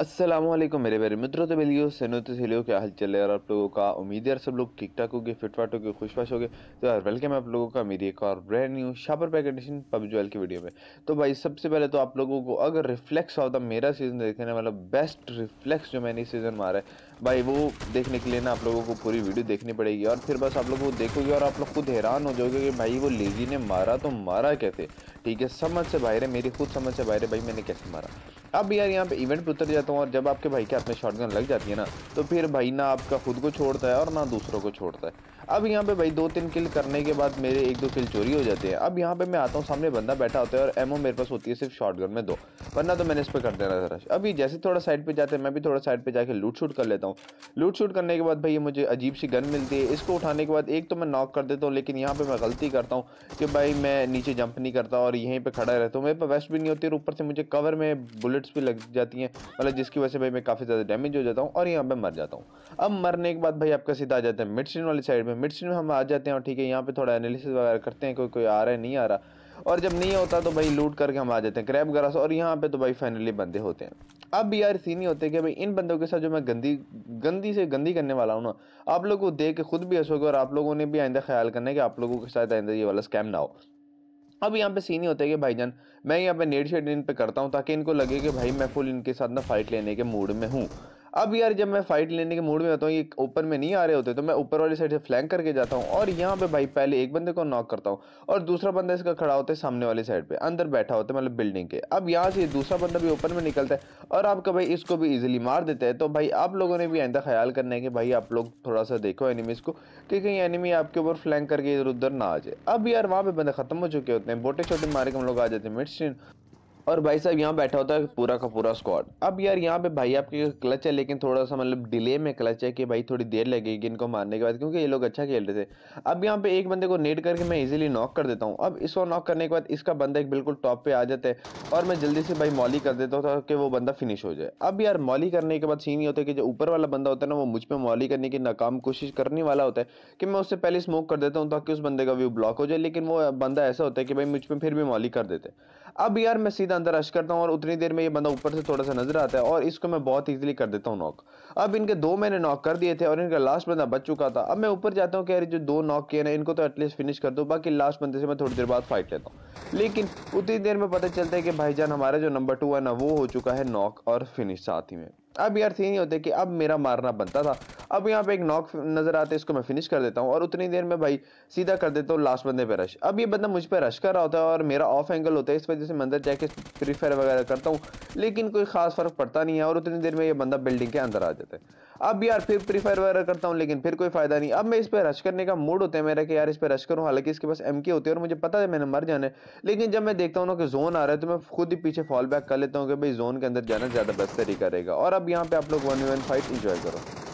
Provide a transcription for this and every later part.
असलम मेरे मेरे मित्रों तो हो सनो तो लियो क्या हाल चल रहा है आप लोगों का उम्मीद है यार सब लोग ठीक ठाक होंगे फिट फाट होगे खुशवाश होगे तो यार वेलकम है आप लोगों का मेरी एक और brand new shopper pack edition पबजुअल की वीडियो में तो भाई सबसे पहले तो आप लोगों को अगर रिफ्लेक्स ऑफ द मेरा सीज़न देखने वाला बेस्ट रिफ्लेक्स जो मैंने इस सीज़न मारा है भाई वो देखने के लिए ना आप लोगों को पूरी वीडियो देखनी पड़ेगी और फिर बस आप लोग वो देखोगे और आप लोग खुद हैरान हो जाओगे कि भाई वो लेजी ने मारा तो मारा कैसे ठीक है समझ से बाहर है मेरी खुद समझ से बाहर है भाई मैंने कैसे मारा अब यार यहाँ पे इवेंट पर उतर जाता हूँ और जब आपके भाई के हाथ में शॉर्ट लग जाती है ना तो फिर भाई ना आपका खुद को छोड़ता है और ना दूसरों को छोड़ता है अब यहाँ पे भाई दो तीन किल करने के बाद मेरे एक दो किल चोरी हो जाते हैं अब यहाँ पे मैं आता हूँ सामने बंदा बैठा होता है और एमओ मेरे पास होती है सिर्फ शॉटगन में दो वरना तो मैंने इस पर कर देना था रश अभी जैसे थोड़ा साइड पे जाते हैं मैं भी थोड़ा साइड पे जाके लूट शूट कर लेता हूँ लूट शूट करने के बाद भाई मुझे अजीब सी गन मिलती है इसको उठाने के बाद एक तो मैं नॉक कर देता हूँ लेकिन यहाँ पर मैं गलती करता हूँ कि भाई मैं नीचे जंप नहीं करता और यहीं पर खड़ा रहता हूँ मेरे पास वेस्ट भी नहीं होती और ऊपर से मुझे कवर में बुलेट्स भी लग जाती हैं मतलब जिसकी वजह से भाई मैं काफ़ी ज़्यादा डैमेज हो जाता हूँ और यहाँ पर मर जाता हूँ अब मरने के बाद भाई आपका सीधा आ जाता है मिड वाली साइड पे मिड स्ट्रीम हम आ जाते हैं और ठीक है यहाँ पे थोड़ा एनालिसिस वगैरह करते हैं कोई कोई आ रहा है नहीं आ रहा और जब नहीं होता तो भाई लूट करके हम आ जाते हैं क्रैप ग्रास और यहाँ पे तो भाई फाइनली बंदे होते हैं अब भी यार सीन ही होते हैं कि भाई इन बंदों के साथ जो मैं गंदी गंदी से गंदी करने वाला हूँ ना आप लोगों को देख के खुद भी हंसोगे और आप लोगों ने भी आइंदा ख्याल करना है कि आप लोगों के साथ आइंदा ये वाला स्कैम ना हो अब यहाँ पे सीन ही होता है कि भाई जान मैं यहाँ पे नेट शेड इन पे करता हूँ ताकि इनको लगे कि भाई मैं फुल इनके साथ ना फाइट लेने के मूड में हूँ अब यार जब मैं फाइट लेने के मूड में होता हूँ ये ओपन में नहीं आ रहे होते तो मैं ऊपर वाली साइड से फ्लैंक करके जाता हूँ और यहाँ पे भाई पहले एक बंदे को नॉक करता हूँ और दूसरा बंदा इसका खड़ा होता है सामने वाली साइड पे अंदर बैठा होता है मतलब बिल्डिंग के अब यहाँ से दूसरा बंदा भी ओपन में निकलता है और आपका भाई इसको भी ईजिली मार देता है तो भाई आप लोगों ने भी आइंदा ख्याल करना है कि भाई आप लोग थोड़ा सा देखो एनिमीज़ को कि कहीं एनिमी आपके ऊपर फ्लैंक करके इधर उधर ना आ जाए अब यार वहाँ पे बंदे खत्म हो चुके होते हैं बोटे छोटे मारे के हम लोग आ जाते हैं मिड स्ट्रीन और भाई साहब यहाँ बैठा होता है पूरा का पूरा स्क्वाड अब यार यहाँ पे भाई आपके क्लच है लेकिन थोड़ा सा मतलब डिले में क्लच है कि भाई थोड़ी देर लगेगी इनको मारने के बाद क्योंकि ये लोग अच्छा खेल रहे थे अब यहाँ पे एक बंदे को नेट करके मैं इजीली नॉक कर देता हूँ अब इसको नॉक करने के बाद इसका बंदा एक बिल्कुल टॉप पे आ जाता है और मैं जल्दी से भाई मॉली कर देता था कि वो बंदा फिनिश हो जाए अब यार मॉली करने के बाद सीन ये होता है कि जो ऊपर वाला बंदा होता है ना वो मुझ पर मॉली करने की नाकाम कोशिश करने वाला होता है कि मैं उससे पहले स्मोक कर देता हूँ ताकि उस बंदे का व्यू ब्लॉक हो जाए लेकिन वो बंदा ऐसा होता है कि भाई मुझ पर फिर भी मॉली कर देते अब यार मैं सीधा अंदर रश करता हूँ और उतनी देर में ये बंदा ऊपर से थोड़ा सा नजर आता है और इसको मैं बहुत ईजिली कर देता हूँ नॉक अब इनके दो मैंने नॉक कर दिए थे और इनका लास्ट बंदा बच चुका था अब मैं ऊपर जाता हूँ कि यार जो दो नॉक किए ना इनको तो एटलीस्ट फिनिश कर दो बाकी लास्ट बंदे से मैं थोड़ी देर बाद फाइट लेता हूँ लेकिन उतनी देर में पता चलता है कि भाईजान हमारा जो नंबर टू है ना वो हो चुका है नॉक और फिनिश साथ ही में अब यार सीन ही होते कि अब मेरा मारना बनता था अब यहाँ पे एक नॉक नज़र आता है इसको मैं फिनिश कर देता हूँ और उतनी देर में भाई सीधा कर देता हूँ लास्ट बंदे पे रश अब ये बंदा मुझ पर रश कर रहा होता है और मेरा ऑफ एंगल होता है इस वजह से मैं अंदर जाके फ्री फायर वगैरह करता हूँ लेकिन कोई खास फ़र्क पड़ता नहीं है और उतनी देर में ये बंदा बिल्डिंग के अंदर आ जाता है अब यार फिर फ्री फायर वगैरह करता हूँ लेकिन फिर कोई फ़ायदा नहीं अब मैं इस पर रश करने का मूड होता है मेरा कि यार इस पर रश करूँ हालांकि इसके पास एम के होती है और मुझे पता है मैंने मर जाना है लेकिन जब मैं देखता हूँ ना कि जोन आ रहा है तो मैं खुद ही पीछे फॉल बैक कर लेता हूँ कि भाई जोन के अंदर जाना ज़्यादा बेस्ट तरीका रहेगा और अब यहाँ पे आप लोग वन वन फाइट इंजॉय करो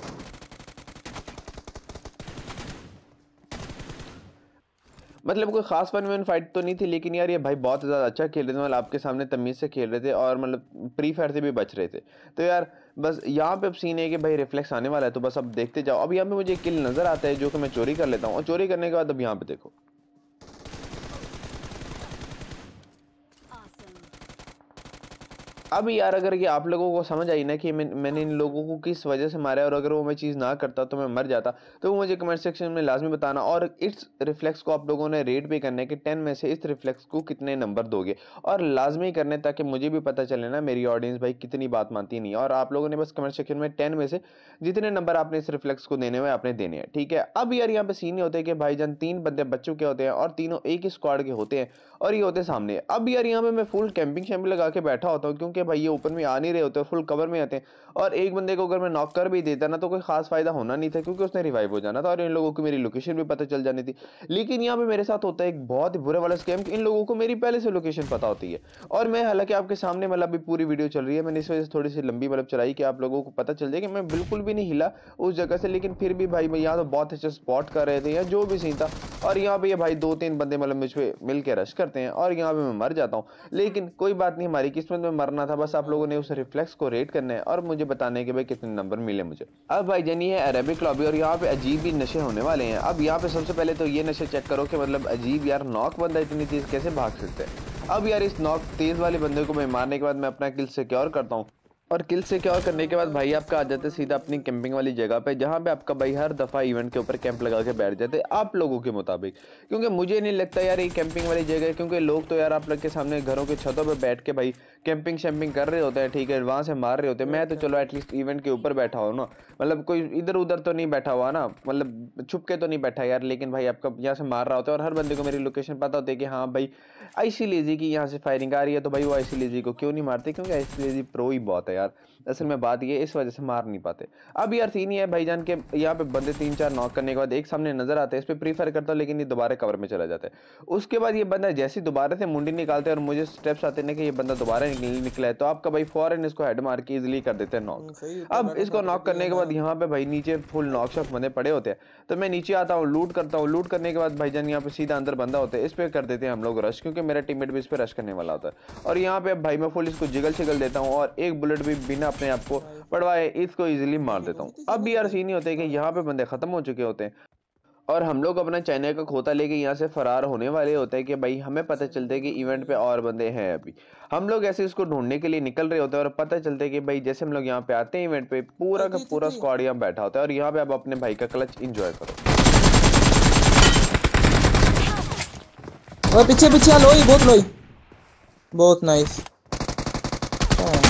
मतलब कोई खास वन वन फाइट तो नहीं थी लेकिन यार ये भाई बहुत ज़्यादा अच्छा खेल रहे थे मतलब आपके सामने तमीज़ से खेल रहे थे और मतलब प्री फायर से भी बच रहे थे तो यार बस यहाँ पे अब सीन है कि भाई रिफ्लेक्स आने वाला है तो बस अब देखते जाओ अब यहाँ पे मुझे किल नज़र आता है जो कि मैं चोरी कर लेता हूँ और चोरी करने के बाद अब यहाँ पे देखो अब यार अगर ये आप लोगों को समझ आई ना कि मैं मैंने इन लोगों को किस वजह से मारा और अगर वो मैं चीज़ ना करता तो मैं मर जाता तो वो मुझे कमेंट सेक्शन में लाजमी बताना और इस रिफ्लेक्स को आप लोगों ने रेट भी करना है कि टेन में से इस रिफ्लेक्स को कितने नंबर दोगे और लाजमी करने ताकि मुझे भी पता चले ना मेरी ऑडियंस भाई कितनी बात मानती नहीं और आप लोगों ने बस कमेंट सेक्शन में टेन में से जितने नंबर आपने इस रिफ्लेक्स को देने हुए आपने देने हैं ठीक है अब यार यहाँ पे सीन ये होते हैं कि भाईजान तीन बंदे बच्चों के होते हैं और तीनों एक ही स्क्वाड के होते हैं और ये होते सामने अब यार यहाँ पे मैं फुल कैंपिंग शैम्पिंग लगा के बैठा होता हूँ क्योंकि हैं भाई ये ओपन में आ नहीं रहे होते फुल कवर में आते हैं और एक बंदे को अगर मैं नॉक कर भी देता ना तो कोई खास फायदा होना नहीं था क्योंकि उसने रिवाइव हो जाना था और इन लोगों को मेरी लोकेशन भी पता चल जानी थी लेकिन यहाँ पे मेरे साथ होता है एक बहुत ही बुरा वाला स्कैम इन लोगों को मेरी पहले से लोकेशन पता होती है और मैं हालांकि आपके सामने मतलब अभी पूरी वीडियो चल रही है मैंने इस वजह से थोड़ी सी लंबी मतलब चलाई कि आप लोगों को पता चल जाए कि मैं बिल्कुल भी नहीं हिला उस जगह से लेकिन फिर भी भाई मैं यहाँ तो बहुत अच्छा स्पॉट कर रहे थे या जो भी सीन था और यहाँ पे ये भाई दो तीन बंदे मतलब मुझ पर मिल रश करते हैं और यहाँ पे मैं मर जाता हूँ लेकिन कोई बात नहीं हमारी किस्मत में मरना था था बस आप लोगों ने उस रिफ्लेक्स को रेट करना है और मुझे बताने के भाई कितने नंबर मिले मुझे अब भाई जनी है अरेबिक लॉबी और यहाँ पे अजीब ही नशे होने वाले हैं अब यहाँ पे सबसे पहले तो ये नशे चेक करो कि मतलब अजीब यार नॉक बंदा इतनी चीज कैसे भाग सकते हैं अब यार इस नॉक तेज़ वाले बंदे को मैं मारने के बाद मैं अपना किल सिक्योर करता हूँ और किल से सिक्योर करने के बाद भाई आपका आ जाते सीधा अपनी कैंपिंग वाली जगह पे जहाँ पे आपका भाई हर दफ़ा इवेंट के ऊपर कैंप लगा के बैठ जाते आप लोगों के मुताबिक क्योंकि मुझे नहीं लगता यार ये कैंपिंग वाली जगह क्योंकि लोग तो यार आप लोग के सामने घरों के छतों पर बैठ के भाई कैंपिंग शैम्पिंग कर रहे होते हैं ठीक है वहाँ से मार रहे होते हैं मैं तो चलो एटलीस्ट इवेंट के ऊपर बैठा हूँ ना मतलब कोई इधर उधर तो नहीं बैठा हुआ ना मतलब छुप के तो नहीं बैठा यार लेकिन भाई आपका यहाँ से मार रहा होता है और हर बंदे को मेरी लोकेशन पता होती है कि हाँ भाई ऐसी लेजी की यहाँ से फायरिंग आ रही है तो भाई वो ऐसी लेजी को क्यों नहीं मारते क्योंकि ऐसी लेजी प्रो ही बहुत है पाता यार असल में बात ये इस वजह से मार नहीं पाते अब यार सीन ये है भाईजान के यहाँ पे बंदे तीन चार नॉक करने के बाद एक सामने नजर आते हैं इस पर प्रीफर करता हूँ लेकिन ये दोबारा कवर में चला जाता है उसके बाद ये बंदा जैसे दोबारा से मुंडी निकालते हैं और मुझे स्टेप्स आते ना कि ये बंदा दोबारा निकला है तो आपका भाई फॉरन इसको हेड मार के इजिली कर देते हैं नॉक हम्म, अब इसको नॉक करने के बाद यहाँ पे भाई नीचे फुल नॉक शॉक बंदे पड़े होते हैं तो मैं नीचे आता हूँ लूट करता हूँ लूट करने के बाद भाईजान यहाँ पे सीधा अंदर बंदा होता है इस पर कर देते हैं हम लोग रश क्योंकि मेरा टीममेट भी इस पर रश करने वाला होता है और यहाँ पे भाई मैं फुल इसको जिगल शिगल देता हूँ और एक बुलेट भी बिना अपने आप को पढ़वाए इसको इजीली मार देता हूँ अब भी यार सीन ही होते हैं कि यहाँ पे बंदे ख़त्म हो चुके होते हैं और हम लोग अपना चाइना का खोता लेके यहाँ से फरार होने वाले होते हैं कि भाई हमें पता चलता है कि इवेंट पे और बंदे हैं अभी हम लोग ऐसे इसको ढूंढने के लिए निकल रहे होते हैं और पता चलता है कि भाई जैसे हम लोग यहाँ पे आते हैं इवेंट पे पूरा का पूरा स्क्वाड तो यहाँ बैठा होता है और यहाँ पे आप अपने भाई का क्लच इंजॉय करो पीछे पीछे लोई बहुत लोई बहुत नाइस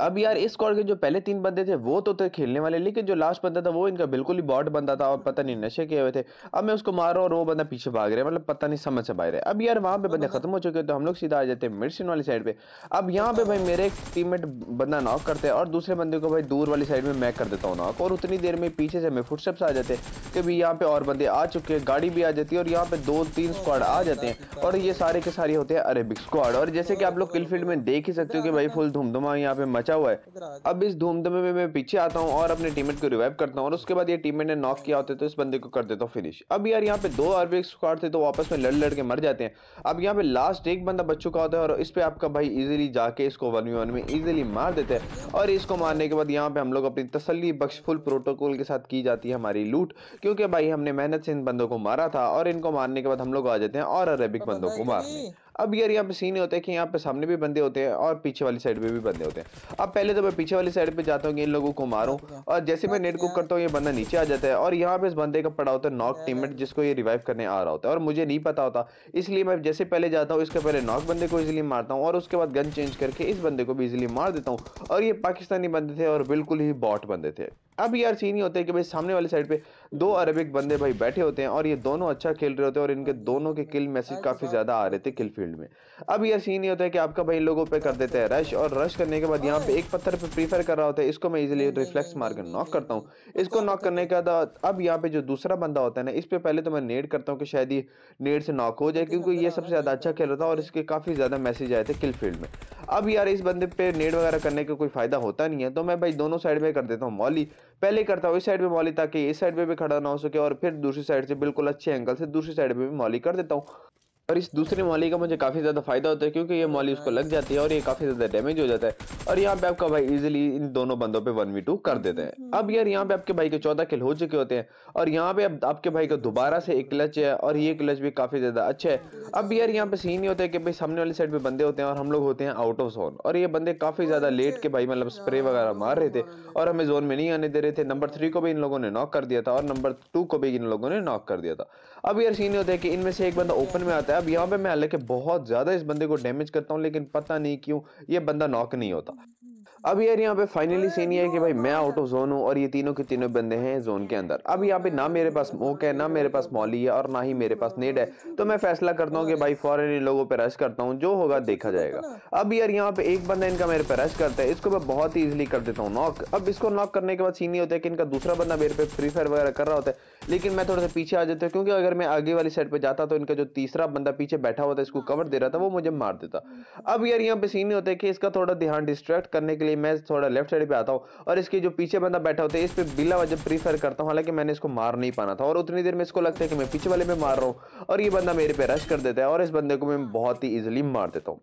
अब यार इस स्क्वाड के जो पहले तीन बंदे थे वो तो थे खेलने वाले लेकिन जो लास्ट बंदा था वो इनका बिल्कुल ही बॉट बंदा था और पता नहीं नशे किए हुए थे अब मैं उसको मार रहा हूँ और वो बंदा पीछे भाग रहा है मतलब पता नहीं समझ से भाग रहे अब यार वहाँ पे बंदे खत्म हो चुके हैं तो हम लोग सीधा आ जाते हैं मिर्सिन वाली साइड पे अब यहाँ पे भाई मेरे एक मेट बंदा नॉक करते हैं और दूसरे बंदे को भाई दूर वाली साइड में मैं कर देता हूँ नॉक और उतनी देर में पीछे से हमें फुटस्टेप्स आ जाते हैं कि भाई यहाँ पे और बंदे आ चुके हैं गाड़ी भी आ जाती है और यहाँ पे दो तीन स्क्वाड आ जाते हैं और ये सारे के सारे होते हैं अरेबिक स्क्वाड और जैसे कि आप लोग किल फील्ड में देख ही सकते हो कि भाई फुल धूमधुमा यहाँ पे मचा हुआ है अब इस धूमधमे में मैं पीछे आता हूँ और अपने टीममेट को रिवाइव करता हूँ और उसके बाद ये टीममेट ने नॉक किया होता है तो इस बंदे को कर देता हूँ फिनिश अब यार यहाँ पे दो आरबी स्क्वाड थे तो वापस में लड़ लड़ के मर जाते हैं अब यहाँ पे लास्ट एक बंदा बच चुका होता है और इस पर आपका भाई इजिली जाके इसको वन वी वन में इजिली मार देते हैं और इसको मारने के बाद यहाँ पे हम लोग अपनी तसली बख्श फुल प्रोटोकॉल के साथ की जाती है हमारी लूट क्योंकि भाई हमने मेहनत से इन बंदों को मारा था और इनको मारने के बाद हम लोग आ जाते हैं और अरेबिक बंदों को मारने अब यार यहाँ पे सीन होता है कि यहाँ पे सामने भी बंदे होते हैं और पीछे वाली साइड पे भी बंदे होते हैं अब पहले तो मैं पीछे वाली साइड पे जाता हूँ कि इन लोगों को मारूँ और जैसे मैं नेट कुक करता हूँ ये बंदा नीचे आ जाता है और यहाँ पे इस बंदे का पड़ा होता है नॉक टीमेट जिसको ये रिवाइव करने आ रहा होता है और मुझे नहीं पता होता इसलिए मैं जैसे पहले जाता हूँ इसके पहले नॉक बंदे को इजिली मारता हूँ और उसके बाद गन चेंज करके इस बंदे को भी इजिली मार देता हूँ और ये पाकिस्तानी बंदे थे और बिल्कुल ही बॉट बंदे थे अब यार सीन ही होता है कि भाई सामने वाली साइड पर दो अरबिक बंदे भाई बैठे होते हैं और ये दोनों अच्छा खेल रहे होते हैं और इनके दोनों के किल मैसेज काफ़ी ज़्यादा आ रहे थे किल फील्ड में अब यह सीन ही होता है कि आपका भाई लोगों पर कर देते हैं रश और रश करने के बाद यहाँ पे एक पत्थर पर प्रीफर कर रहा होता है इसको मैं इजिली रिफ्लेक्स मार कर नॉक करता हूँ इसको नॉक करने के बाद अब यहाँ पे जो दूसरा बंदा होता है ना इस पर पहले तो मैं नेट करता हूँ कि शायद ये नेट से नॉक हो जाए क्योंकि ये सबसे ज़्यादा अच्छा खेल रहा था और इसके काफ़ी ज़्यादा मैसेज आए थे किल फील्ड में अब यार इस बंदे पे नेट वगैरह करने का कोई फ़ायदा होता नहीं है तो मैं भाई दोनों साइड में कर देता हूँ मॉली पहले करता हूँ इस साइड में मॉली ताकि इस साइड पे भी खड़ा ना हो सके और फिर दूसरी साइड से बिल्कुल अच्छे एंगल से दूसरी साइड पे भी मॉली कर देता हूँ और इस दूसरे मॉली का मुझे काफ़ी ज़्यादा फायदा होता है क्योंकि ये मॉली उसको लग जाती है और ये काफ़ी ज़्यादा डैमेज हो जाता है और यहाँ पे आपका भाई इजीली इन दोनों बंदों पे वन वी टू कर देते हैं अब यार यहाँ पे आपके भाई के चौदह किल हो चुके होते हैं और यहाँ पे अब आपके भाई का दोबारा से एक क्लच है और ये क्लच भी काफ़ी ज़्यादा अच्छा है अब यार यहाँ पे सीन ही होता है कि भाई सामने वाली साइड पे बंदे होते हैं और हम लोग होते हैं आउट ऑफ जोन और ये बंदे काफ़ी ज़्यादा लेट के भाई मतलब स्प्रे वगैरह मार रहे थे और हमें जोन में नहीं आने दे रहे थे नंबर थ्री को भी इन लोगों ने नॉक कर दिया था और नंबर टू को भी इन लोगों ने नॉक कर दिया था अब यार सीन ही होता है कि इनमें से एक बंदा ओपन में आता है है अब यहाँ पे मैं हल्के बहुत ज़्यादा इस बंदे को डैमेज करता हूँ लेकिन पता नहीं क्यों ये बंदा नॉक नहीं होता अब यार यहाँ पे फाइनली सीन ये है कि भाई मैं आउट ऑफ जोन हूँ और ये तीनों के तीनों बंदे हैं जोन के अंदर अब यहाँ पे ना मेरे पास मोक है ना मेरे पास मौली है और ना ही मेरे पास नेड है तो मैं फैसला करता हूँ कि भाई फॉरन इन लोगों पर रश करता हूँ जो होगा देखा जाएगा अब यार यहाँ पे एक बंदा इनका मेरे पे रश करता है इसको मैं बहुत ही ईजिली कर देता हूँ नॉक अब इसको नॉक करने के बाद सीन ये होता है कि इनका दूसरा बंदा मेरे पे फ्री फायर वगैरह कर रहा होता है लेकिन मैं थोड़ा सा पीछे आ जाता हूँ क्योंकि अगर मैं आगे वाली साइड पर जाता तो इनका जो तीसरा बंदा पीछे बैठा हुआ था इसको कवर दे रहा था वो मुझे मार देता अब यार यहाँ पे सीन ये होता है कि इसका थोड़ा ध्यान डिस्ट्रैक्ट करने के लिए लिए मैं थोड़ा लेफ्ट साइड पे आता हूँ और इसके जो पीछे बंदा बैठा होता है इस पर बिला वजह प्रीफर करता हूँ हालांकि मैंने इसको मार नहीं पाना था और उतनी देर में इसको लगता है कि मैं पीछे वाले में मार रहा हूँ और ये बंदा मेरे पे रश कर देता है और इस बंदे को मैं बहुत ही ईजिली मार देता हूँ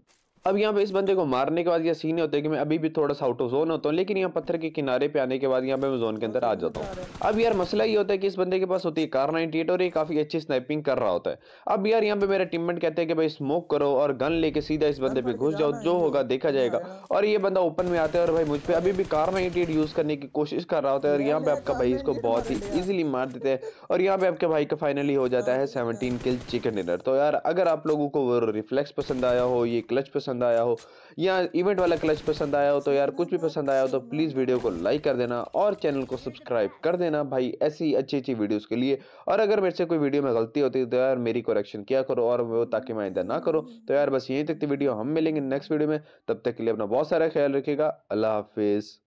अब यहाँ पे इस बंदे को मारने के बाद यह सीन होता है कि मैं अभी भी थोड़ा सा आउट ऑफ जोन होता हूँ लेकिन यहाँ पत्थर के किनारे पे आने के बाद यहाँ पे मैं जोन के अंदर आ जाता हूँ अब यार मसला ये होता है कि इस बंदे के पास होती है कार 98 और ये काफ़ी अच्छी स्नैपिंग कर रहा होता है अब यार यहाँ पे मेरा टीममेट कहते हैं कि भाई स्मोक करो और गन लेके सीधा इस बंदे पे घुस जाओ जो होगा देखा जाएगा और ये बंदा ओपन में आता है और भाई मुझ पर अभी भी कार नाइनटी यूज़ करने की कोशिश कर रहा होता है और यहाँ पे आपका भाई इसको बहुत ही ईजिली मार देते हैं और यहाँ पे आपके भाई का फाइनली हो जाता है सेवनटीन किल चिकन डिनर तो यार अगर आप लोगों को रिफ्लेक्स पसंद आया हो ये क्लच पसंद पसंद आया हो या इवेंट वाला क्लच पसंद आया हो तो यार कुछ भी पसंद आया हो तो प्लीज़ वीडियो को लाइक कर देना और चैनल को सब्सक्राइब कर देना भाई ऐसी अच्छी अच्छी वीडियोस के लिए और अगर मेरे से कोई वीडियो में गलती होती है तो यार मेरी कोरेक्शन किया करो और वो ताकि मैं इधर ना करो तो यार बस यहीं तक की वीडियो हम मिलेंगे नेक्स्ट वीडियो में तब तक के लिए अपना बहुत सारा ख्याल रखेगा अल्लाह हाफिज़